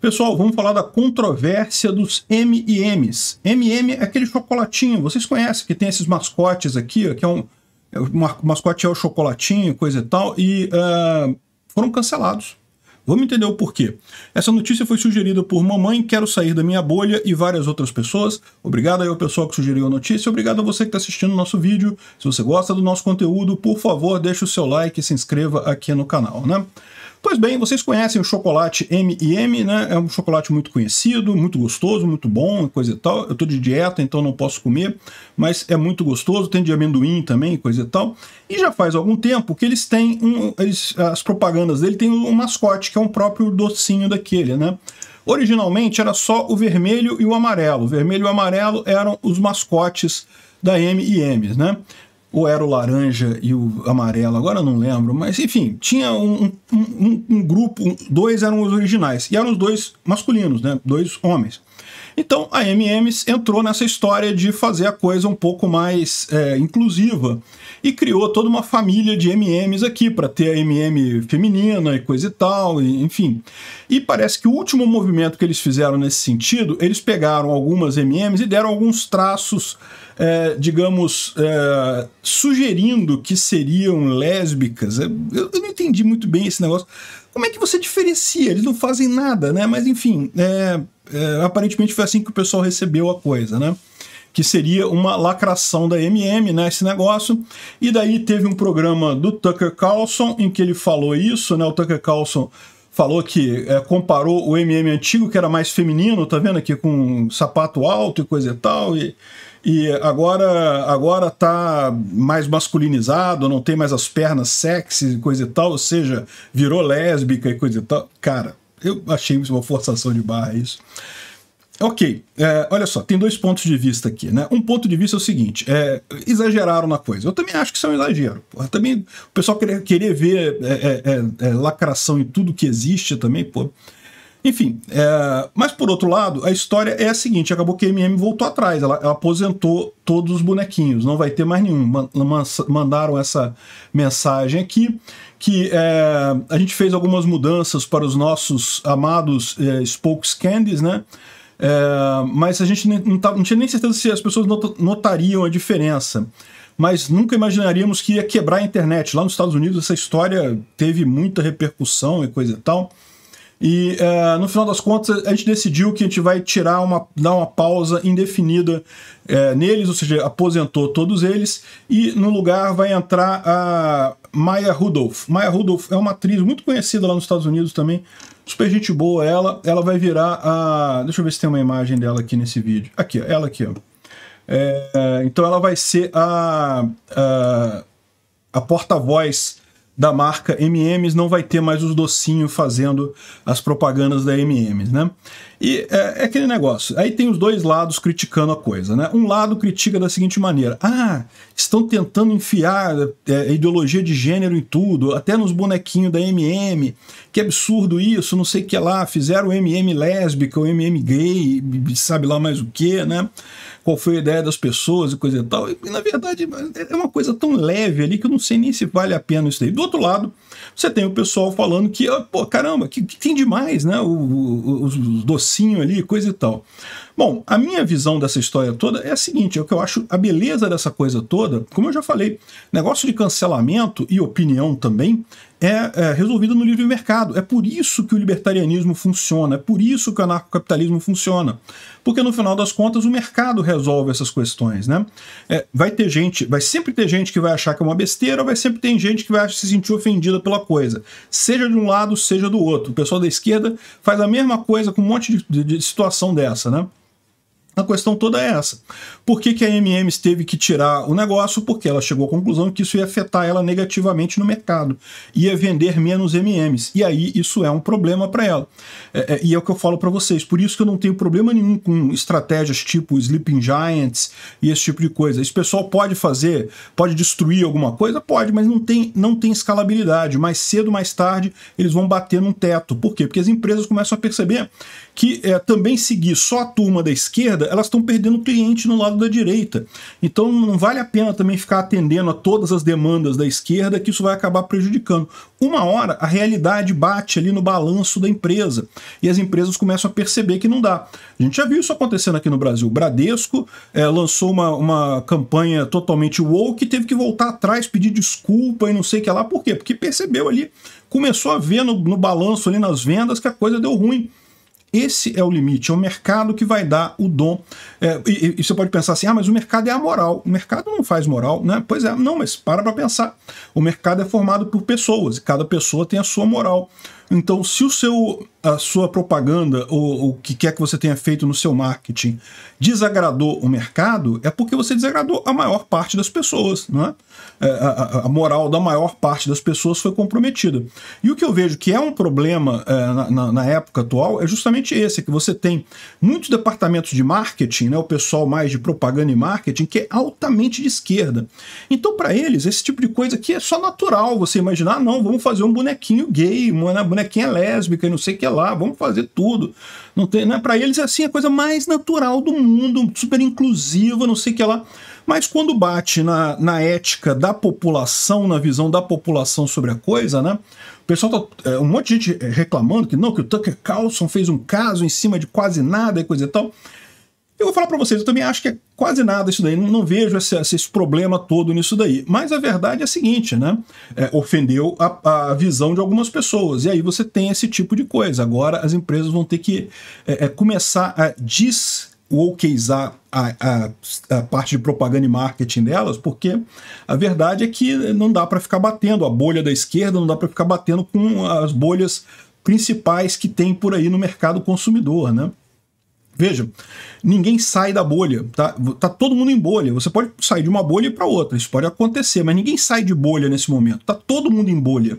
Pessoal, vamos falar da controvérsia dos M&M's. M&M é aquele chocolatinho, vocês conhecem que tem esses mascotes aqui, que é um é mascote é o chocolatinho, coisa e tal, e uh, foram cancelados. Vamos entender o porquê. Essa notícia foi sugerida por Mamãe Quero Sair da Minha Bolha e várias outras pessoas. Obrigado aí ao pessoal que sugeriu a notícia. Obrigado a você que está assistindo o nosso vídeo. Se você gosta do nosso conteúdo, por favor, deixe o seu like e se inscreva aqui no canal, né? Pois bem, vocês conhecem o chocolate M&M, né? É um chocolate muito conhecido, muito gostoso, muito bom, coisa e tal. Eu estou de dieta, então não posso comer, mas é muito gostoso. Tem de amendoim também, coisa e tal. E já faz algum tempo que eles têm um, eles, as propagandas dele tem um mascote que é um próprio docinho daquele, né? Originalmente era só o vermelho e o amarelo. O vermelho e o amarelo eram os mascotes da M&M né? ou era o laranja e o amarelo, agora não lembro, mas enfim, tinha um, um, um, um grupo, dois eram os originais, e eram os dois masculinos, né? Dois homens. Então a MMs entrou nessa história de fazer a coisa um pouco mais é, inclusiva e criou toda uma família de MMs aqui para ter a MM feminina e coisa e tal, e, enfim. E parece que o último movimento que eles fizeram nesse sentido, eles pegaram algumas MMs e deram alguns traços, é, digamos. É, sugerindo que seriam lésbicas. É, eu, eu, não entendi muito bem esse negócio. Como é que você diferencia? Eles não fazem nada, né? Mas enfim, é, é, aparentemente foi assim que o pessoal recebeu a coisa, né? Que seria uma lacração da MM, né? Esse negócio. E daí teve um programa do Tucker Carlson em que ele falou isso, né? O Tucker Carlson falou que é, comparou o MM antigo, que era mais feminino, tá vendo aqui, com sapato alto e coisa e tal, e e agora agora tá mais masculinizado, não tem mais as pernas sexy e coisa e tal, ou seja, virou lésbica e coisa e tal. Cara, eu achei isso uma forçação de barra isso. Ok, é, olha só, tem dois pontos de vista aqui, né? Um ponto de vista é o seguinte: é, exageraram na coisa. Eu também acho que isso é um exagero. Porra. Também o pessoal querer, querer ver é, é, é, é lacração em tudo que existe também, pô. Enfim, é... mas por outro lado, a história é a seguinte: acabou que a MM voltou atrás, ela, ela aposentou todos os bonequinhos, não vai ter mais nenhum. Mandaram essa mensagem aqui que é, a gente fez algumas mudanças para os nossos amados é, Spokes Candies, né? É, mas a gente não, tá, não, tinha nem certeza se as pessoas not notariam a diferença. Mas nunca imaginaríamos que ia quebrar a internet. Lá nos Estados Unidos, essa história teve muita repercussão e coisa e tal. E uh, no final das contas, a gente decidiu que a gente vai tirar uma, dar uma pausa indefinida uh, neles, ou seja, aposentou todos eles, e no lugar vai entrar a Maya Rudolph. Maya Rudolph é uma atriz muito conhecida lá nos Estados Unidos também, super gente boa ela. Ela vai virar a. Deixa eu ver se tem uma imagem dela aqui nesse vídeo. Aqui, ela aqui, ó. É, então ela vai ser a, a, a porta-voz da marca M&M's, não vai ter mais os docinhos fazendo as propagandas da M&M's, né? E é, é, aquele negócio. Aí tem os dois lados criticando a coisa, né? Um lado critica da seguinte maneira: ah, estão tentando enfiar é, ideologia de gênero em tudo, até nos bonequinhos da M&M. Que absurdo isso, não sei o que lá. Fizeram M&M lésbica, ou M&M gay, sabe lá mais o que, né? qual foi a ideia das pessoas e coisa e tal. E, na verdade, é uma coisa tão leve ali que eu não sei nem se vale a pena isso daí. Do outro lado, você tem o pessoal falando que, ah, pô, caramba, que, que tem demais, né? O, o, os docinhos ali, coisa e tal. Bom, a minha visão dessa história toda é a seguinte: é o que eu acho a beleza dessa coisa toda, como eu já falei, negócio de cancelamento e opinião também é, é resolvido no livre mercado. É por isso que o libertarianismo funciona, é por isso que o anarcocapitalismo funciona. Porque no final das contas o mercado resolve essas questões, né? É, vai ter gente, vai sempre ter gente que vai achar que é uma besteira, vai sempre ter gente que vai se sentir ofendida pela coisa. Seja de um lado, seja do outro. O pessoal da esquerda faz a mesma coisa com um monte de, de, de situação dessa, né? A questão toda é essa. Por que, que a MMs teve que tirar o negócio? Porque ela chegou à conclusão que isso ia afetar ela negativamente no mercado, ia vender menos MMs. E aí isso é um problema para ela. É, é, e é o que eu falo para vocês. Por isso que eu não tenho problema nenhum com estratégias tipo Sleeping Giants e esse tipo de coisa. Esse pessoal pode fazer, pode destruir alguma coisa? Pode, mas não tem, não tem escalabilidade. Mais cedo, mais tarde, eles vão bater num teto. Por quê? Porque as empresas começam a perceber que é, também seguir só a turma da esquerda elas estão perdendo cliente no lado da direita. Então não vale a pena também ficar atendendo a todas as demandas da esquerda, que isso vai acabar prejudicando. Uma hora a realidade bate ali no balanço da empresa e as empresas começam a perceber que não dá. A gente já viu isso acontecendo aqui no Brasil. O Bradesco é, lançou uma, uma campanha totalmente woke e teve que voltar atrás, pedir desculpa e não sei o que lá. Por quê? Porque percebeu ali, começou a ver no, no balanço ali nas vendas que a coisa deu ruim. Esse é o limite, é o mercado que vai dar o dom. É, e, e, você pode pensar assim, ah, mas o mercado é amoral. O mercado não faz moral, né? Pois é, não, mas para para pensar. O mercado é formado por pessoas e cada pessoa tem a sua moral. Então, se o seu, a sua propaganda ou o que quer que você tenha feito no seu marketing desagradou o mercado, é porque você desagradou a maior parte das pessoas, não é? é a, a, a moral da maior parte das pessoas foi comprometida. E o que eu vejo que é um problema é, na, na, época atual é justamente esse, é que você tem muitos departamentos de marketing, né, o pessoal mais de propaganda e marketing, que é altamente de esquerda. Então, para eles, esse tipo de coisa aqui é só natural você imaginar, ah, não, vamos fazer um bonequinho gay, uma bonequinha né, bonequinha né? é lésbica e não sei o que lá, vamos fazer tudo. Não tem, né? Para eles assim, é assim a coisa mais natural do mundo, super inclusiva, não sei o que lá. Mas quando bate na, na ética da população, na visão da população sobre a coisa, né? O pessoal tá. É, um monte de gente reclamando que não, que o Tucker Carlson fez um caso em cima de quase nada e coisa e tal. Eu vou falar para vocês, eu também acho que é quase nada isso daí, não, não vejo esse, esse, problema todo nisso daí. Mas a verdade é a seguinte, né? É, ofendeu a, a, visão de algumas pessoas, e aí você tem esse tipo de coisa. Agora as empresas vão ter que é, é, começar a des ou a, a, a, parte de propaganda e marketing delas, porque a verdade é que não dá para ficar batendo a bolha da esquerda, não dá para ficar batendo com as bolhas principais que tem por aí no mercado consumidor, né? Veja, ninguém sai da bolha, tá? Tá todo mundo em bolha. Você pode sair de uma bolha para outra, isso pode acontecer, mas ninguém sai de bolha nesse momento. Tá todo mundo em bolha.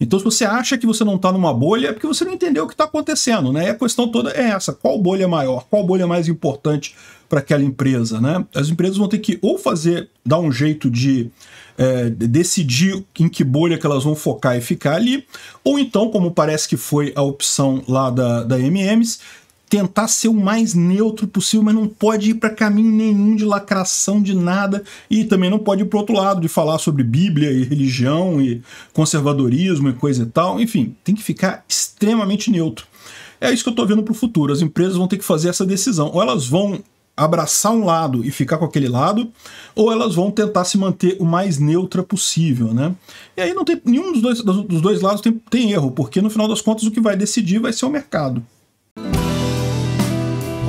Então, se você acha que você não está numa bolha, é porque você não entendeu o que está acontecendo, né? E a questão toda é essa: qual bolha é maior, qual bolha é mais importante para aquela empresa, né? As empresas vão ter que ou fazer, dar um jeito de é, decidir em que bolha que elas vão focar e ficar ali, ou então, como parece que foi a opção lá da, da MMs, tentar ser o mais neutro possível, mas não pode ir para caminho nenhum de lacração de nada e também não pode ir para outro lado de falar sobre Bíblia e religião e conservadorismo e coisa e tal. Enfim, tem que ficar extremamente neutro. É isso que eu estou vendo para o futuro. As empresas vão ter que fazer essa decisão. Ou elas vão abraçar um lado e ficar com aquele lado, ou elas vão tentar se manter o mais neutra possível, né? E aí não tem nenhum dos dois, dos dois lados tem, tem erro, porque no final das contas o que vai decidir vai ser o mercado.